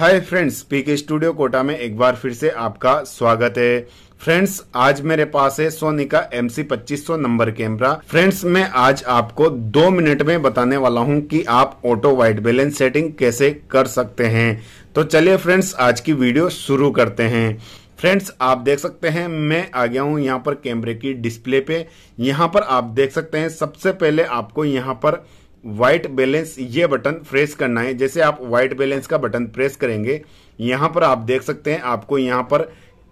हाय friends PK studio Kota में एक बार फिर से आपका स्वागत है फ्रेंड्स आज मेरे पास है सोनी का एम सी पच्चीस सौ नंबर कैमरा फ्रेंड्स मैं आज आपको दो मिनट में बताने वाला हूं कि आप ऑटो वाइट बैलेंस सेटिंग कैसे कर सकते हैं तो चलिए फ्रेंड्स आज की वीडियो शुरू करते हैं फ्रेंड्स आप देख सकते हैं मैं आ गया हूं यहाँ पर कैमरे की डिस्प्ले पे यहाँ पर आप देख सकते हैं सबसे पहले आपको यहाँ पर वाइट बैलेंस ये बटन प्रेस करना है जैसे आप व्हाइट बैलेंस का बटन प्रेस करेंगे यहां पर आप देख सकते हैं आपको यहां पर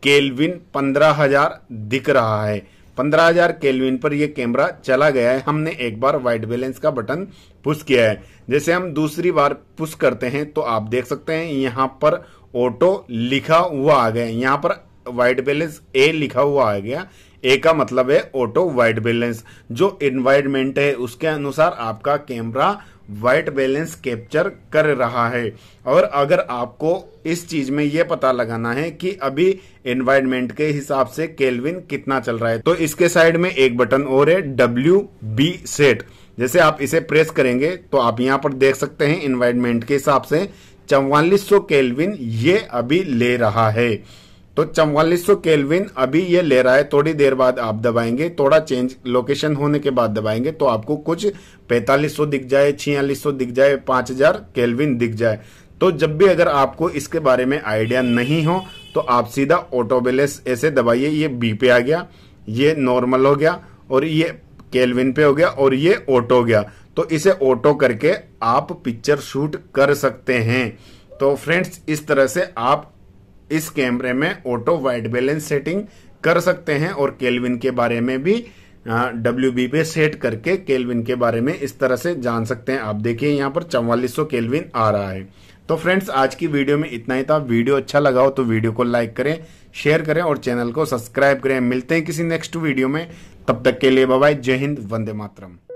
केल्विन पंद्रह हजार दिख रहा है पंद्रह हजार केल्विन पर यह कैमरा चला गया है हमने एक बार व्हाइट बैलेंस का बटन पुश किया है जैसे हम दूसरी बार पुश करते हैं तो आप देख सकते हैं यहाँ पर ऑटो लिखा हुआ आ गया यहाँ पर वाइट बैलेंस ए लिखा हुआ आ गया ए का मतलब है ऑटो वाइट बैलेंस जो इन्वायरमेंट है उसके अनुसार आपका कैमरा वाइट बैलेंस कैप्चर कर रहा है और अगर आपको इस चीज में यह पता लगाना है कि अभी एनवायरमेंट के हिसाब से केल्विन कितना चल रहा है तो इसके साइड में एक बटन और है डब्ल्यू बी सेट जैसे आप इसे प्रेस करेंगे तो आप यहां पर देख सकते हैं एनवायरमेंट के हिसाब से चौवालीस सौ केल्विन ये अभी ले रहा है तो चौवालीस सौ केलविन अभी ये ले रहा है थोड़ी देर बाद आप दबाएंगे थोड़ा चेंज लोकेशन होने के बाद दबाएंगे तो आपको कुछ पैंतालीस सौ दिख जाए छियालीस सौ दिख जाए पांच हजार केलविन दिख जाए तो जब भी अगर आपको इसके बारे में आइडिया नहीं हो तो आप सीधा ऑटोबेलेस ऐसे दबाइए ये बी पे आ गया ये नॉर्मल हो गया और ये केलविन पे हो गया और ये ऑटो हो गया तो इसे ऑटो करके आप पिक्चर शूट कर सकते हैं तो फ्रेंड्स इस तरह से आप इस कैमरे में ऑटो वाइट बैलेंस सेटिंग कर सकते हैं और केल्विन के बारे में भी डब्ल्यू बी पे सेट करके केल्विन के बारे में इस तरह से जान सकते हैं आप देखिए यहाँ पर चौवालीस सौ केल्विन आ रहा है तो फ्रेंड्स आज की वीडियो में इतना ही था वीडियो अच्छा लगा हो तो वीडियो को लाइक करें शेयर करें और चैनल को सब्सक्राइब करें मिलते हैं किसी नेक्स्ट वीडियो में तब तक के लिए बाय जय हिंद वंदे मातरम